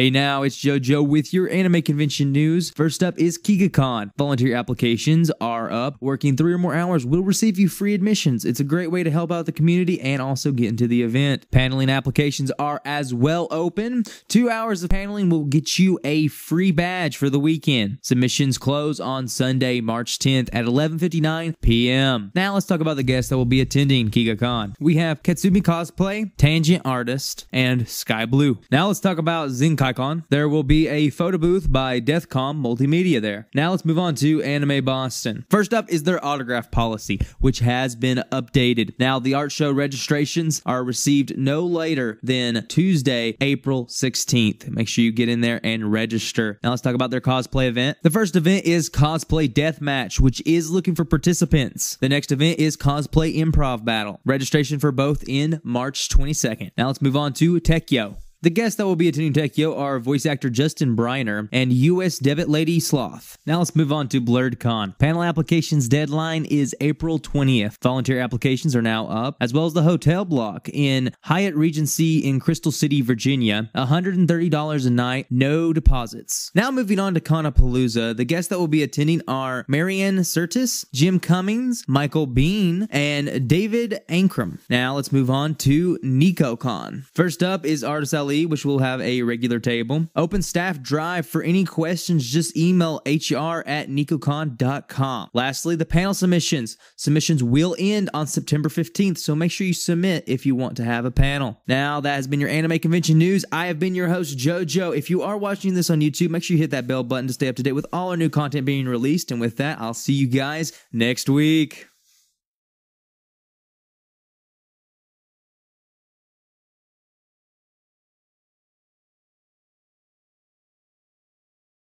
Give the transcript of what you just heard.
Hey now, it's JoJo with your anime convention news. First up is KigaCon. Volunteer applications are up. Working three or more hours will receive you free admissions. It's a great way to help out the community and also get into the event. Paneling applications are as well open. Two hours of paneling will get you a free badge for the weekend. Submissions close on Sunday, March 10th at 11.59 p.m. Now let's talk about the guests that will be attending KigaCon. We have Katsumi Cosplay, Tangent Artist, and Sky Blue. Now let's talk about ZenkaiCon. There will be a photo booth by Deathcom Multimedia there. Now let's move on to Anime Boston. First First up is their autograph policy, which has been updated. Now, the art show registrations are received no later than Tuesday, April 16th. Make sure you get in there and register. Now, let's talk about their cosplay event. The first event is Cosplay Deathmatch, which is looking for participants. The next event is Cosplay Improv Battle. Registration for both in March 22nd. Now, let's move on to Techyo. The guests that will be attending Tokyo are voice actor Justin Briner and U.S. debit lady Sloth. Now let's move on to Blurred Con. Panel applications deadline is April 20th. Volunteer applications are now up, as well as the hotel block in Hyatt Regency in Crystal City, Virginia. $130 a night, no deposits. Now moving on to Conapalooza, the guests that will be attending are Marianne Certis, Jim Cummings, Michael Bean, and David Ankrum. Now let's move on to NicoCon. First up is Artist which will have a regular table. Open staff drive for any questions, just email hr at nicocon.com. Lastly, the panel submissions. Submissions will end on September 15th, so make sure you submit if you want to have a panel. Now, that has been your anime convention news. I have been your host, JoJo. If you are watching this on YouTube, make sure you hit that bell button to stay up to date with all our new content being released. And with that, I'll see you guys next week.